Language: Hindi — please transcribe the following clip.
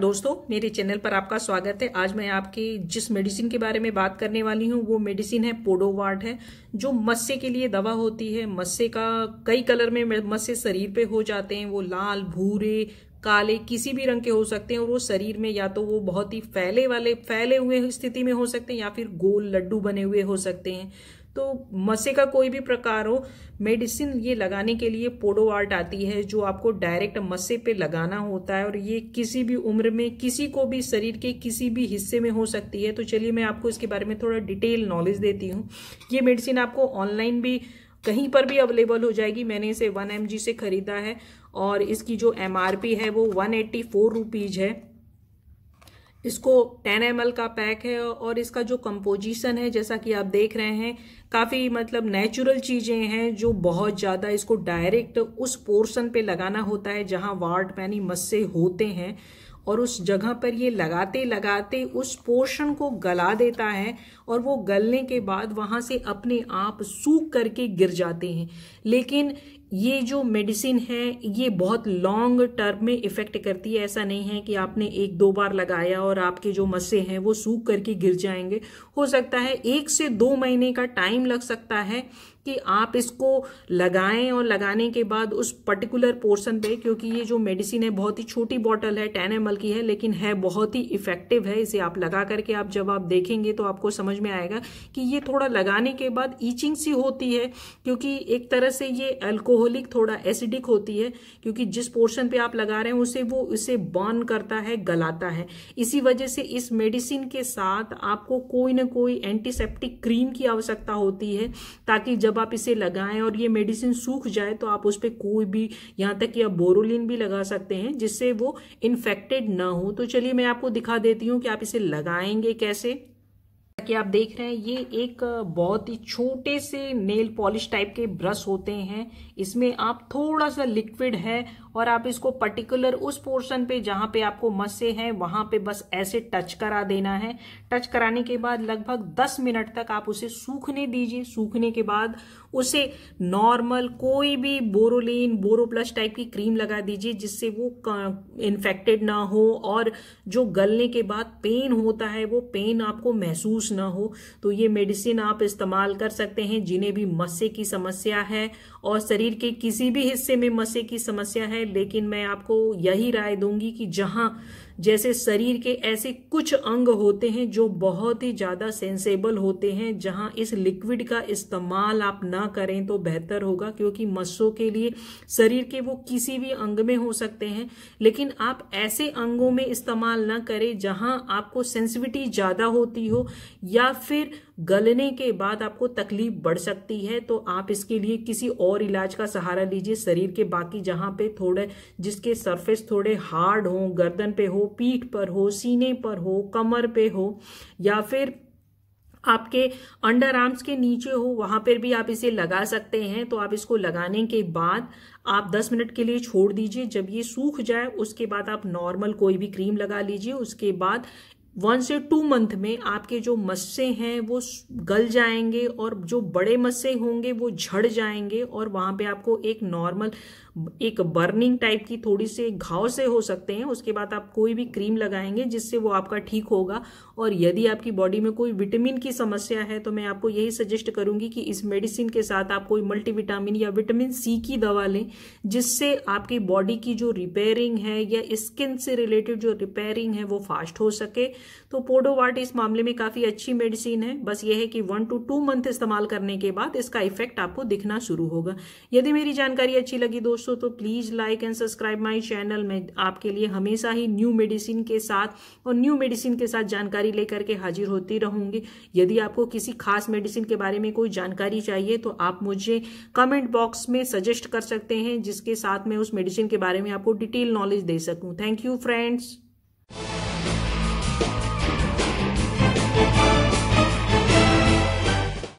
दोस्तों मेरे चैनल पर आपका स्वागत है आज मैं आपके जिस मेडिसिन के बारे में बात करने वाली हूँ वो मेडिसिन है पोडोवार्ड है जो मस्से के लिए दवा होती है मस्से का कई कलर में मस्से शरीर पे हो जाते हैं वो लाल भूरे काले किसी भी रंग के हो सकते हैं और वो शरीर में या तो वो बहुत ही फैले वाले फैले हुए स्थिति में हो सकते हैं या फिर गोल लड्डू बने हुए हो सकते हैं तो मसे का कोई भी प्रकार हो मेडिसिन ये लगाने के लिए आर्ट आती है जो आपको डायरेक्ट मसे पे लगाना होता है और ये किसी भी उम्र में किसी को भी शरीर के किसी भी हिस्से में हो सकती है तो चलिए मैं आपको इसके बारे में थोड़ा डिटेल नॉलेज देती हूँ ये मेडिसिन आपको ऑनलाइन भी कहीं पर भी अवेलेबल हो जाएगी मैंने इसे वन एम से ख़रीदा है और इसकी जो एम है वो वन एट्टी है इसको 10 एम का पैक है और इसका जो कंपोजिशन है जैसा कि आप देख रहे हैं काफ़ी मतलब नेचुरल चीज़ें हैं जो बहुत ज़्यादा इसको डायरेक्ट उस पोर्शन पे लगाना होता है जहां वार्ड पैनी मस्से होते हैं और उस जगह पर ये लगाते लगाते उस पोर्शन को गला देता है और वो गलने के बाद वहां से अपने आप सूख करके गिर जाते हैं लेकिन ये जो मेडिसिन है ये बहुत लॉन्ग टर्म में इफेक्ट करती है ऐसा नहीं है कि आपने एक दो बार लगाया और आपके जो मस्से हैं वो सूख करके गिर जाएंगे हो सकता है एक से दो महीने का टाइम लग सकता है कि आप इसको लगाएं और लगाने के बाद उस पर्टिकुलर पोर्शन पे क्योंकि ये जो मेडिसिन है बहुत ही छोटी बॉटल है टेन एम की है लेकिन है बहुत ही इफेक्टिव है इसे आप लगा करके आप जब आप देखेंगे तो आपको समझ में आएगा कि ये थोड़ा लगाने के बाद ईचिंग सी होती है क्योंकि एक तरह से ये अल्कोहल अल्कोहलिक थोड़ा एसिडिक होती है क्योंकि जिस पोर्शन पे आप लगा रहे हैं उसे वो उसे बर्न करता है गलाता है इसी वजह से इस मेडिसिन के साथ आपको कोई ना कोई एंटीसेप्टिक क्रीम की आवश्यकता होती है ताकि जब आप इसे लगाएं और ये मेडिसिन सूख जाए तो आप उस पर कोई भी यहाँ तक कि आप बोरोलिन भी लगा सकते हैं जिससे वो इन्फेक्टेड ना हो तो चलिए मैं आपको दिखा देती हूँ कि आप इसे लगाएंगे कैसे कि आप देख रहे हैं ये एक बहुत ही छोटे से नेल पॉलिश टाइप के ब्रश होते हैं इसमें आप थोड़ा सा लिक्विड है और आप इसको पर्टिकुलर उस पोर्शन पे जहां पे आपको मसे हैं वहां पे बस ऐसे टच करा देना है टच कराने के बाद लगभग 10 मिनट तक आप उसे सूखने दीजिए सूखने के बाद उसे नॉर्मल कोई भी बोरोलिन बोरोप्लस टाइप की क्रीम लगा दीजिए जिससे वो इन्फेक्टेड ना हो और जो गलने के बाद पेन होता है वो पेन आपको महसूस ना हो तो ये मेडिसिन आप इस्तेमाल कर सकते हैं जिन्हें भी मस्से की समस्या है और शरीर के किसी भी हिस्से में मस्से की समस्या है लेकिन मैं आपको यही राय दूंगी कि जहां जैसे शरीर के ऐसे कुछ अंग होते हैं जो बहुत ही ज़्यादा सेंसेबल होते हैं जहां इस लिक्विड का इस्तेमाल आप ना करें तो बेहतर होगा क्योंकि मस्सों के लिए शरीर के वो किसी भी अंग में हो सकते हैं लेकिन आप ऐसे अंगों में इस्तेमाल ना करें जहां आपको सेंसिविटी ज़्यादा होती हो या फिर गलने के बाद आपको तकलीफ बढ़ सकती है तो आप इसके लिए किसी और इलाज का सहारा लीजिए शरीर के बाकी जहां पे थोड़े जिसके सरफेस थोड़े हार्ड हो गर्दन पे हो पीठ पर हो सीने पर हो कमर पे हो या फिर आपके अंडर आर्म्स के नीचे हो वहां पर भी आप इसे लगा सकते हैं तो आप इसको लगाने के बाद आप 10 मिनट के लिए छोड़ दीजिए जब ये सूख जाए उसके बाद आप नॉर्मल कोई भी क्रीम लगा लीजिए उसके बाद वन से टू मंथ में आपके जो मस्से हैं वो गल जाएंगे और जो बड़े मस्से होंगे वो झड़ जाएंगे और वहाँ पे आपको एक नॉर्मल एक बर्निंग टाइप की थोड़ी सी घाव से हो सकते हैं उसके बाद आप कोई भी क्रीम लगाएंगे जिससे वो आपका ठीक होगा और यदि आपकी बॉडी में कोई विटामिन की समस्या है तो मैं आपको यही सजेस्ट करूंगी कि इस मेडिसिन के साथ आप कोई मल्टीविटामिन या विटामिन सी की दवा लें जिससे आपकी बॉडी की जो रिपेयरिंग है या स्किन से रिलेटेड जो रिपेयरिंग है वो फास्ट हो सके तो पोडोवाट इस मामले में काफ़ी अच्छी मेडिसिन है बस ये है कि वन टू टू मंथ इस्तेमाल करने के बाद इसका इफेक्ट आपको दिखना शुरू होगा यदि मेरी जानकारी अच्छी लगी दोस्तों तो please like and subscribe my channel में आपके लिए हमेशा ही न्यू मेडिसिन के साथ और न्यू मेडिसिन के साथ जानकारी लेकर के हाजिर होती रहूंगी यदि आपको किसी खास मेडिसिन के बारे में कोई जानकारी चाहिए तो आप मुझे कमेंट बॉक्स में सजेस्ट कर सकते हैं जिसके साथ मैं उस मेडिसिन के बारे में आपको डिटेल नॉलेज दे सकूं थैंक यू फ्रेंड्स